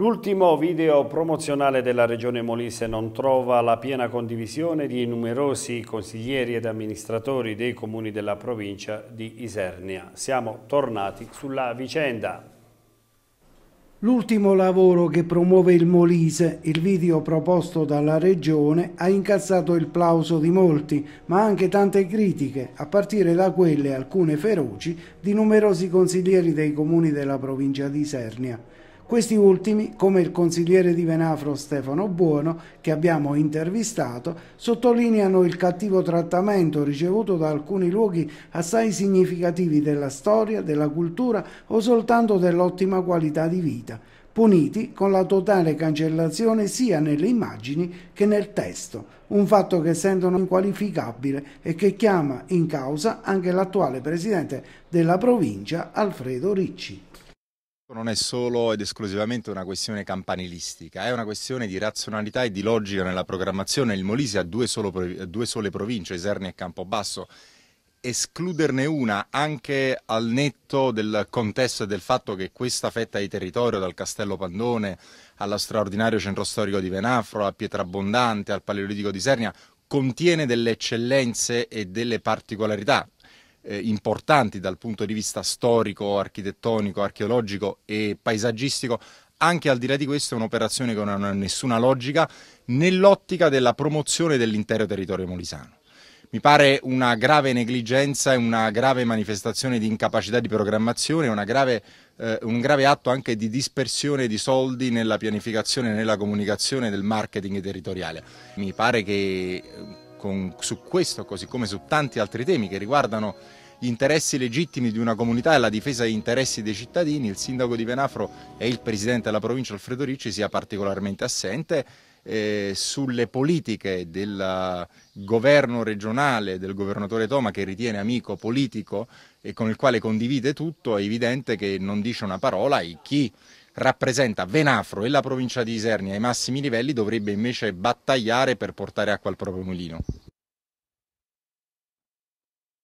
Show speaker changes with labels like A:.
A: L'ultimo video promozionale della Regione Molise non trova la piena condivisione di numerosi consiglieri ed amministratori dei comuni della provincia di Isernia. Siamo tornati sulla vicenda.
B: L'ultimo lavoro che promuove il Molise, il video proposto dalla Regione, ha incassato il plauso di molti, ma anche tante critiche, a partire da quelle, alcune feroci, di numerosi consiglieri dei comuni della provincia di Isernia. Questi ultimi, come il consigliere di Venafro Stefano Buono, che abbiamo intervistato, sottolineano il cattivo trattamento ricevuto da alcuni luoghi assai significativi della storia, della cultura o soltanto dell'ottima qualità di vita, puniti con la totale cancellazione sia nelle immagini che nel testo, un fatto che sentono inqualificabile e che chiama in causa anche l'attuale presidente della provincia Alfredo Ricci
C: non è solo ed esclusivamente una questione campanilistica, è una questione di razionalità e di logica nella programmazione. Il Molise ha due, solo, due sole province, Eserni e Campobasso. Escluderne una anche al netto del contesto e del fatto che questa fetta di territorio, dal Castello Pandone allo straordinario centro storico di Venafro, a Pietrabondante, al Paleolitico di Sernia, contiene delle eccellenze e delle particolarità eh, importanti dal punto di vista storico, architettonico, archeologico e paesaggistico, anche al di là di questo è un'operazione che non ha nessuna logica nell'ottica della promozione dell'intero territorio molisano. Mi pare una grave negligenza e una grave manifestazione di incapacità di programmazione, grave, eh, un grave atto anche di dispersione di soldi nella pianificazione, nella comunicazione del marketing territoriale. Mi pare che con, su questo, così come su tanti altri temi che riguardano gli interessi legittimi di una comunità e la difesa degli interessi dei cittadini, il sindaco di Venafro e il presidente della provincia Alfredo Ricci sia particolarmente assente eh, sulle politiche del governo regionale del governatore Toma che ritiene amico politico e con il quale condivide tutto, è evidente che non dice una parola e chi rappresenta Venafro e la provincia di Isernia ai massimi livelli dovrebbe invece battagliare per portare acqua al proprio mulino.